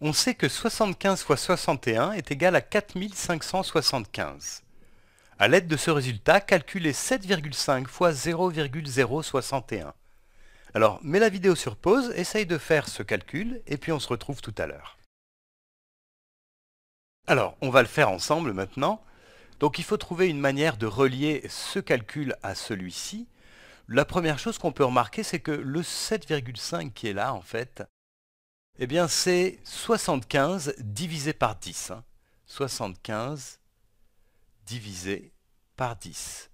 on sait que 75 fois 61 est égal à 4575. A l'aide de ce résultat, calculez 7,5 fois 0,061. Alors, mets la vidéo sur pause, essaye de faire ce calcul, et puis on se retrouve tout à l'heure. Alors, on va le faire ensemble maintenant. Donc il faut trouver une manière de relier ce calcul à celui-ci. La première chose qu'on peut remarquer, c'est que le 7,5 qui est là, en fait, eh bien, c'est 75 divisé par 10. 75 hein. divisé par 10.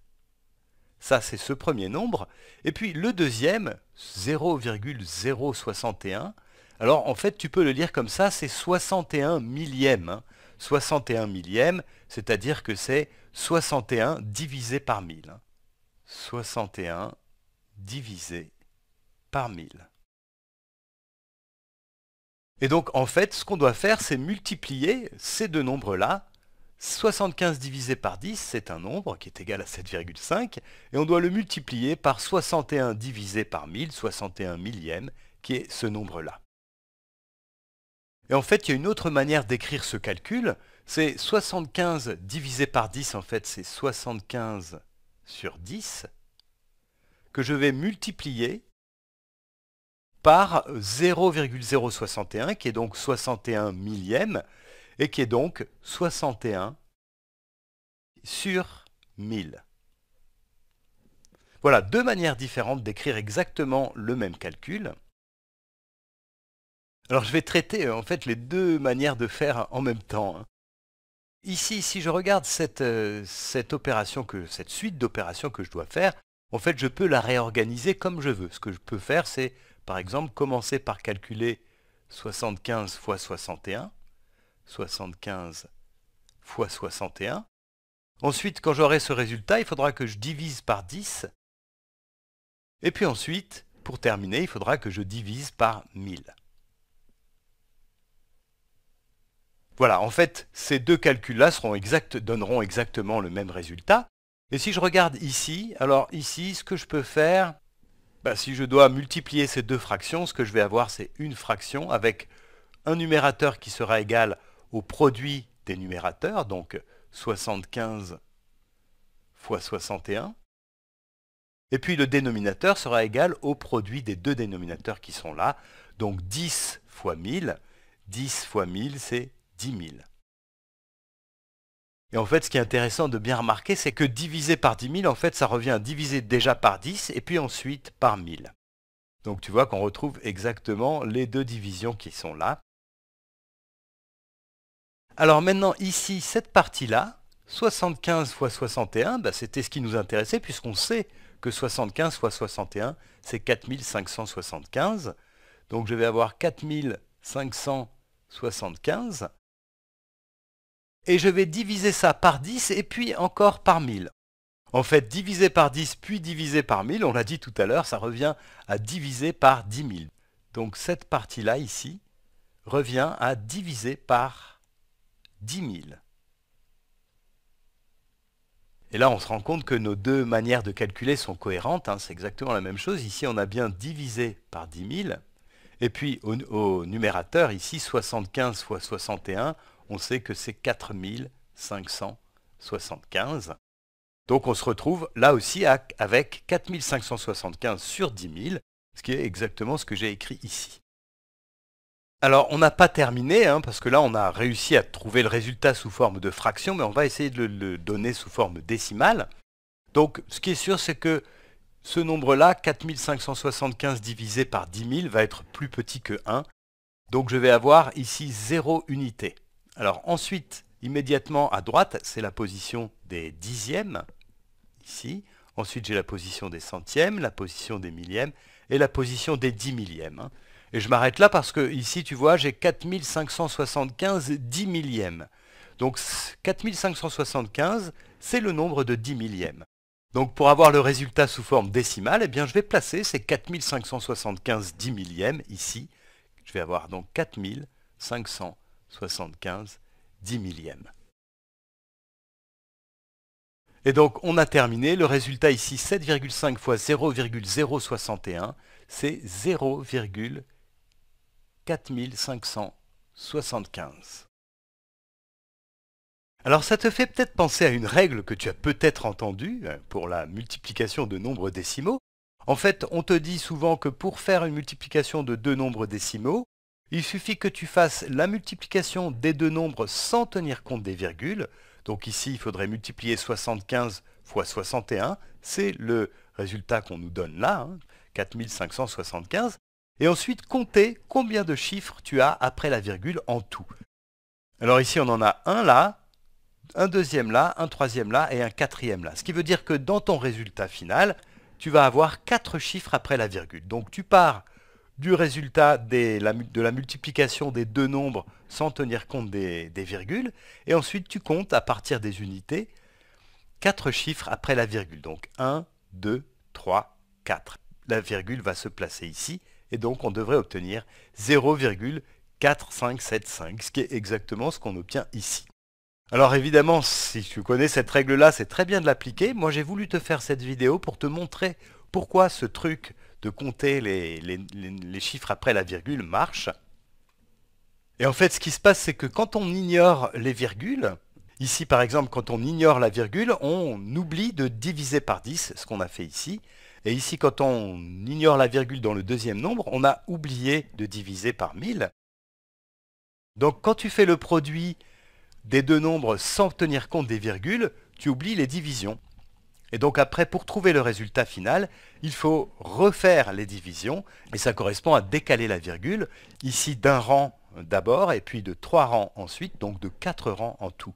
Ça, c'est ce premier nombre. Et puis le deuxième, 0,061. Alors, en fait, tu peux le lire comme ça, c'est 61 millième. 61 millième, c'est-à-dire que c'est 61 divisé par 1000. 61 hein. divisé par 1000. Et donc en fait, ce qu'on doit faire, c'est multiplier ces deux nombres-là. 75 divisé par 10, c'est un nombre qui est égal à 7,5, et on doit le multiplier par 61 divisé par 1000, 61 millième, qui est ce nombre-là. Et en fait, il y a une autre manière d'écrire ce calcul, c'est 75 divisé par 10, en fait c'est 75 sur 10, que je vais multiplier par 0,061, qui est donc 61 millième, et qui est donc 61 sur 1000. Voilà deux manières différentes d'écrire exactement le même calcul. Alors je vais traiter euh, en fait les deux manières de faire en même temps. Hein. Ici, si je regarde euh, cette, opération que, cette suite d'opérations que je dois faire, en fait, je peux la réorganiser comme je veux. Ce que je peux faire, c'est, par exemple, commencer par calculer 75 fois 61, 75 fois 61. Ensuite, quand j'aurai ce résultat, il faudra que je divise par 10. Et puis ensuite, pour terminer, il faudra que je divise par 1000. Voilà, en fait, ces deux calculs-là donneront exactement le même résultat, et si je regarde ici, alors ici, ce que je peux faire, bah, si je dois multiplier ces deux fractions, ce que je vais avoir, c'est une fraction avec un numérateur qui sera égal au produit des numérateurs, donc 75 fois 61. Et puis le dénominateur sera égal au produit des deux dénominateurs qui sont là, donc 10 fois 1000. 10 fois 1000, c'est 10 000. Et en fait, ce qui est intéressant de bien remarquer, c'est que diviser par 10 000, en fait, ça revient à diviser déjà par 10 et puis ensuite par 1000. Donc tu vois qu'on retrouve exactement les deux divisions qui sont là. Alors maintenant, ici, cette partie-là, 75 x 61, c'était ce qui nous intéressait puisqu'on sait que 75 x 61, c'est 4575. Donc je vais avoir 4575 et je vais diviser ça par 10 et puis encore par 1000. En fait, diviser par 10 puis diviser par 1000, on l'a dit tout à l'heure, ça revient à diviser par 10 000. Donc cette partie-là ici revient à diviser par 10 000. Et là, on se rend compte que nos deux manières de calculer sont cohérentes, hein, c'est exactement la même chose. Ici, on a bien divisé par 10 000. Et puis au, au numérateur, ici, 75 fois 61, on sait que c'est 4575. Donc on se retrouve là aussi avec 4575 sur 10 000, ce qui est exactement ce que j'ai écrit ici. Alors on n'a pas terminé, hein, parce que là on a réussi à trouver le résultat sous forme de fraction, mais on va essayer de le, donner sous forme décimale. Donc ce qui est sûr, c'est que ce nombre-là, 4575 divisé par 10 000, va être plus petit que 1. Donc je vais avoir ici 0 unité. Alors ensuite, immédiatement à droite, c'est la position des dixièmes, ici. Ensuite, j'ai la position des centièmes, la position des millièmes et la position des dix millièmes. Hein. Et je m'arrête là parce que ici, tu vois, j'ai 4575 dix millièmes. Donc 4575, c'est le nombre de dix millièmes. Donc pour avoir le résultat sous forme décimale, eh bien je vais placer ces 4575 dix millièmes ici. Je vais avoir donc 4500. 75 10 millième. Et donc on a terminé, le résultat ici 7,5 fois 0,061, c'est 0,4575. Alors ça te fait peut-être penser à une règle que tu as peut-être entendue hein, pour la multiplication de nombres décimaux. En fait, on te dit souvent que pour faire une multiplication de deux nombres décimaux, il suffit que tu fasses la multiplication des deux nombres sans tenir compte des virgules. Donc ici, il faudrait multiplier 75 fois 61. C'est le résultat qu'on nous donne là, 4575. Hein, et ensuite, compter combien de chiffres tu as après la virgule en tout. Alors ici, on en a un là, un deuxième là, un troisième là et un quatrième là. Ce qui veut dire que dans ton résultat final, tu vas avoir quatre chiffres après la virgule. Donc tu pars du résultat de la multiplication des deux nombres sans tenir compte des, virgules. Et ensuite, tu comptes à partir des unités quatre chiffres après la virgule. Donc 1, 2, 3, 4. La virgule va se placer ici. Et donc, on devrait obtenir 0,4575, ce qui est exactement ce qu'on obtient ici. Alors évidemment, si tu connais cette règle-là, c'est très bien de l'appliquer. Moi, j'ai voulu te faire cette vidéo pour te montrer pourquoi ce truc de compter les, chiffres après la virgule marche. Et en fait, ce qui se passe, c'est que quand on ignore les virgules, ici par exemple, quand on ignore la virgule, on oublie de diviser par 10, ce qu'on a fait ici. Et ici, quand on ignore la virgule dans le deuxième nombre, on a oublié de diviser par 1000. Donc quand tu fais le produit des deux nombres sans tenir compte des virgules, tu oublies les divisions. Et donc après, pour trouver le résultat final, il faut refaire les divisions, et ça correspond à décaler la virgule, ici d'un rang d'abord, et puis de trois rangs ensuite, donc de quatre rangs en tout.